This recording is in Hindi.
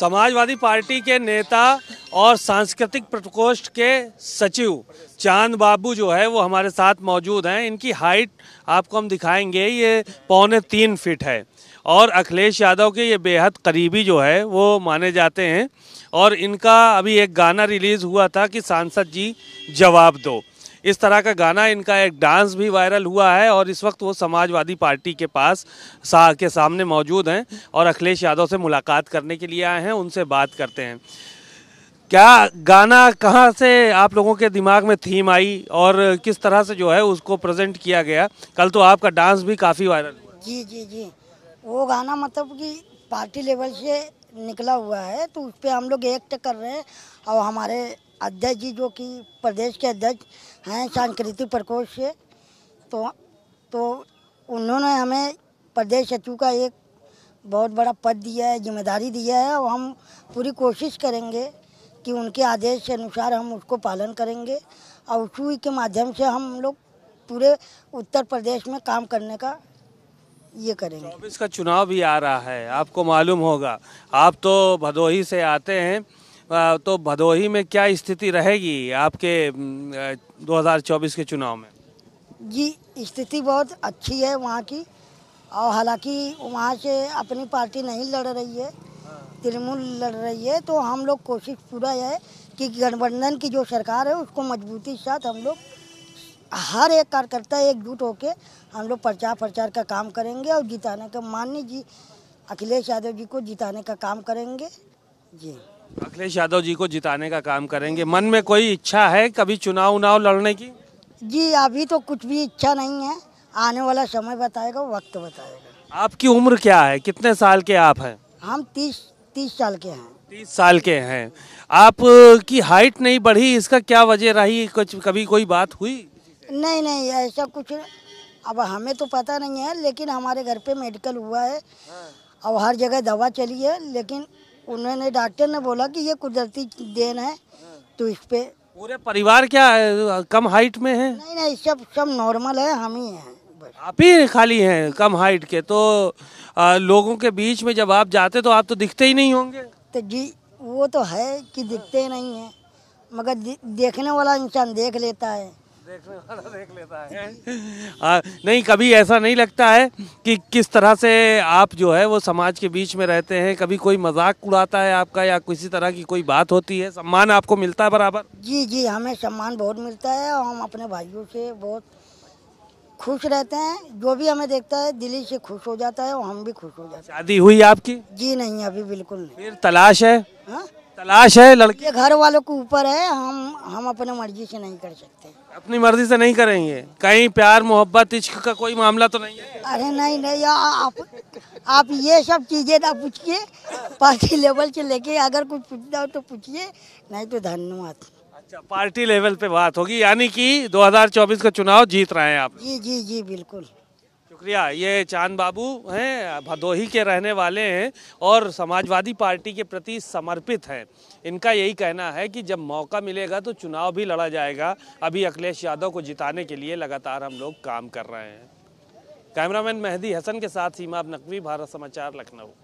समाजवादी पार्टी के नेता और सांस्कृतिक प्रकोष्ठ के सचिव चांद बाबू जो है वो हमारे साथ मौजूद हैं इनकी हाइट आपको हम दिखाएंगे ये पौने तीन फिट है और अखिलेश यादव के ये बेहद करीबी जो है वो माने जाते हैं और इनका अभी एक गाना रिलीज़ हुआ था कि सांसद जी जवाब दो इस तरह का गाना इनका एक डांस भी वायरल हुआ है और इस वक्त वो समाजवादी पार्टी के पास सा, के सामने मौजूद हैं और अखिलेश यादव से मुलाकात करने के लिए आए हैं उनसे बात करते हैं क्या गाना कहाँ से आप लोगों के दिमाग में थीम आई और किस तरह से जो है उसको प्रेजेंट किया गया कल तो आपका डांस भी काफ़ी वायरल जी जी जी वो गाना मतलब कि पार्टी लेवल से निकला हुआ है तो उस पर हम लोग एक्ट कर रहे हैं और हमारे अध्यक्ष जी जो कि प्रदेश के अध्यक्ष हैं सांस्कृतिक प्रकोष्ठ से तो तो उन्होंने हमें प्रदेश सचिव का एक बहुत बड़ा पद दिया है जिम्मेदारी दिया है और हम पूरी कोशिश करेंगे कि उनके आदेश के अनुसार हम उसको पालन करेंगे और उसी के माध्यम से हम लोग पूरे उत्तर प्रदेश में काम करने का ये करेंगे चौबीस का चुनाव भी आ रहा है आपको मालूम होगा आप तो भदोही से आते हैं तो भदोही में क्या स्थिति रहेगी आपके 2024 के चुनाव में जी स्थिति बहुत अच्छी है वहाँ की और हालांकि वहाँ से अपनी पार्टी नहीं लड़ रही है तृणमूल लड़ रही है तो हम लोग कोशिश पूरा है कि गठबंधन की जो सरकार है उसको मजबूती के साथ हम लोग हर एक कार्यकर्ता एकजुट होकर हम लोग प्रचार प्रचार का काम करेंगे और जिताने का माननीय जी अखिलेश यादव जी को जिताने का काम करेंगे जी अखिलेश यादव जी को जिताने का काम करेंगे मन में कोई इच्छा है कभी चुनाव उनाव लड़ने की जी अभी तो कुछ भी इच्छा नहीं है आने वाला समय बताएगा वक्त बताएगा आपकी उम्र क्या है कितने साल के आप हैं हम तीस तीस साल के हैं तीस साल के हैं आप की हाइट नहीं बढ़ी इसका क्या वजह रही कुछ कभी कोई बात हुई नहीं नहीं ऐसा कुछ अब हमें तो पता नहीं है लेकिन हमारे घर पे मेडिकल हुआ है हाँ। अब हर जगह दवा चली है लेकिन उन्होंने डॉक्टर ने बोला कि ये कुदरती देन है तो इस पे पूरे परिवार क्या है? कम हाइट में है नहीं नहीं सब सब नॉर्मल है हम ही हैं आप ही खाली हैं कम हाइट के तो आ, लोगों के बीच में जब आप जाते तो आप तो दिखते ही नहीं होंगे तो जी वो तो है कि दिखते ही नहीं है मगर देखने वाला इंसान देख लेता है देखने वाला देख लेता है आ, नहीं कभी ऐसा नहीं लगता है कि किस तरह से आप जो है वो समाज के बीच में रहते हैं कभी कोई मजाक उड़ाता है आपका या किसी तरह की कोई बात होती है सम्मान आपको मिलता है बराबर जी जी हमें सम्मान बहुत मिलता है और हम अपने भाइयों से बहुत खुश रहते हैं जो भी हमें देखता है दिल्ली से खुश हो जाता है और हम भी खुश हो जाते हैं शादी हुई आपकी जी नहीं अभी बिल्कुल नहीं फिर तलाश है हा? तलाश है लड़के घर वालों के ऊपर है हम हम अपने मर्जी से नहीं कर सकते अपनी मर्जी से नहीं करेंगे कहीं प्यार मोहब्बत इश्क का कोई मामला तो नहीं है अरे नहीं नहीं आ, आप आप ये सब चीजें ना पूछिए पार्टी लेवल से लेके अगर कुछ पूछना हो तो पूछिए नहीं तो धन्यवाद अच्छा पार्टी लेवल पे बात होगी यानी कि 2024 का चुनाव जीत रहे हैं आप जी जी जी बिल्कुल शुक्रिया ये चांद बाबू हैं भदोही के रहने वाले हैं और समाजवादी पार्टी के प्रति समर्पित हैं इनका यही कहना है कि जब मौका मिलेगा तो चुनाव भी लड़ा जाएगा अभी अखिलेश यादव को जिताने के लिए लगातार हम लोग काम कर रहे हैं कैमरामैन मेहदी हसन के साथ सीमा नकवी भारत समाचार लखनऊ